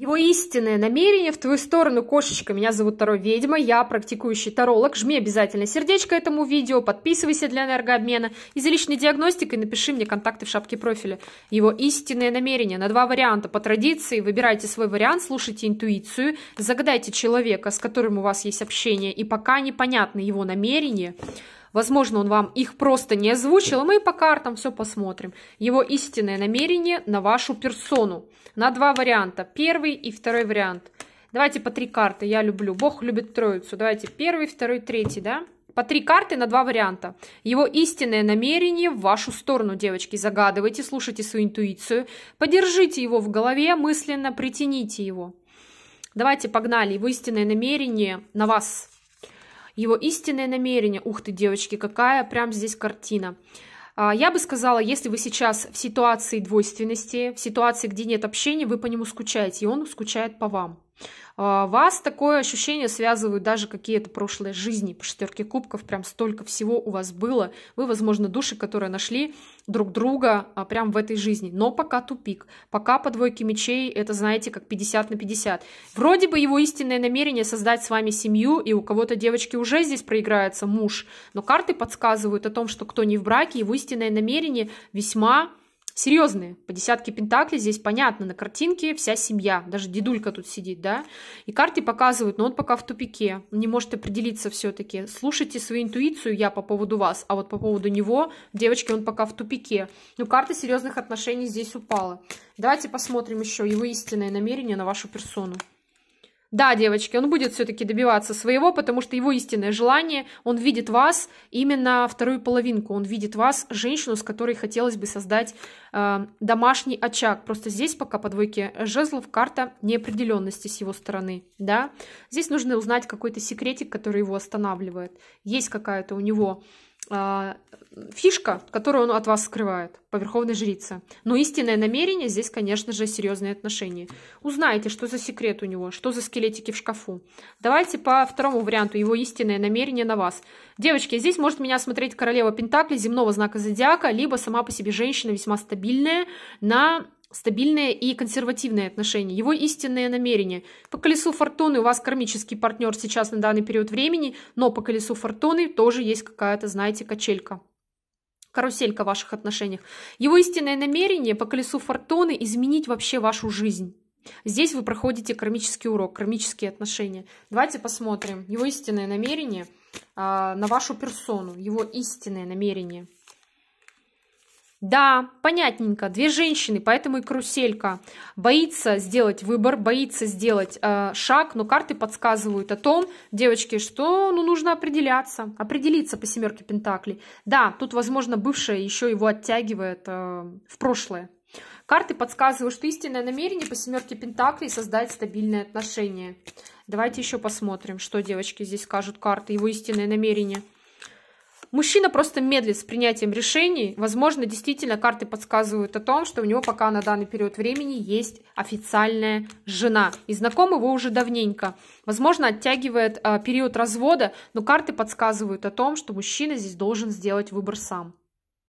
Его истинное намерение в твою сторону, кошечка. Меня зовут Таро Ведьма, я практикующий таролог. Жми обязательно сердечко этому видео, подписывайся для энергообмена. И за личной диагностикой напиши мне контакты в шапке профиля. Его истинное намерение на два варианта. По традиции выбирайте свой вариант, слушайте интуицию, загадайте человека, с которым у вас есть общение, и пока непонятно его намерение – Возможно, он вам их просто не озвучил, а мы по картам все посмотрим. Его истинное намерение на вашу персону. На два варианта. Первый и второй вариант. Давайте по три карты. Я люблю. Бог любит троицу. Давайте первый, второй, третий, да? По три карты на два варианта. Его истинное намерение в вашу сторону, девочки. Загадывайте, слушайте свою интуицию. Подержите его в голове, мысленно притяните его. Давайте погнали. Его истинное намерение на вас – его истинное намерение. Ух ты, девочки, какая прям здесь картина. А, я бы сказала, если вы сейчас в ситуации двойственности, в ситуации, где нет общения, вы по нему скучаете, и он скучает по вам. А, вас такое ощущение связывают даже какие-то прошлые жизни. По шестерке кубков прям столько всего у вас было. Вы, возможно, души, которые нашли друг друга а, прям в этой жизни. Но пока тупик. Пока по двойке мечей это, знаете, как 50 на 50. Вроде бы его истинное намерение создать с вами семью, и у кого-то девочки уже здесь проиграется муж. Но карты подсказывают о том, что кто не в браке, его истинное намерение весьма серьезные. По десятке пентаклей здесь понятно, на картинке вся семья, даже дедулька тут сидит, да. И карты показывают, но он пока в тупике, не может определиться все-таки. Слушайте свою интуицию, я по поводу вас, а вот по поводу него, девочки, он пока в тупике. Но ну, карта серьезных отношений здесь упала. Давайте посмотрим еще его истинное намерение на вашу персону. Да, девочки, он будет все-таки добиваться своего, потому что его истинное желание, он видит вас именно вторую половинку, он видит вас, женщину, с которой хотелось бы создать э, домашний очаг. Просто здесь пока по двойке жезлов карта неопределенности с его стороны, да. Здесь нужно узнать какой-то секретик, который его останавливает. Есть какая-то у него а, фишка, которую он от вас скрывает по верховной жрице. Но истинное намерение здесь, конечно же, серьезные отношения. Узнайте, что за секрет у него, что за скелетики в шкафу. Давайте по второму варианту, его истинное намерение на вас. Девочки, здесь может меня смотреть королева Пентакли, земного знака зодиака, либо сама по себе женщина весьма стабильная на стабильное и консервативное отношение, его истинное намерение. По колесу фортуны у вас кармический партнер сейчас на данный период времени, но по колесу фортуны тоже есть какая-то, знаете, качелька каруселька в ваших отношениях. Его истинное намерение по колесу фортуны изменить вообще вашу жизнь. Здесь вы проходите кармический урок, кармические отношения. Давайте посмотрим его истинное намерение а, на вашу персону, его истинное намерение – да, понятненько, две женщины, поэтому и каруселька. Боится сделать выбор, боится сделать э, шаг, но карты подсказывают о том, девочки, что ну, нужно определяться, определиться по семерке Пентаклей. Да, тут, возможно, бывшая еще его оттягивает э, в прошлое. Карты подсказывают, что истинное намерение по семерке Пентаклей создать стабильные отношения. Давайте еще посмотрим, что девочки здесь скажут карты, его истинное намерение – Мужчина просто медлит с принятием решений. Возможно, действительно карты подсказывают о том, что у него пока на данный период времени есть официальная жена. И знакомы вы уже давненько. Возможно, оттягивает э, период развода, но карты подсказывают о том, что мужчина здесь должен сделать выбор сам.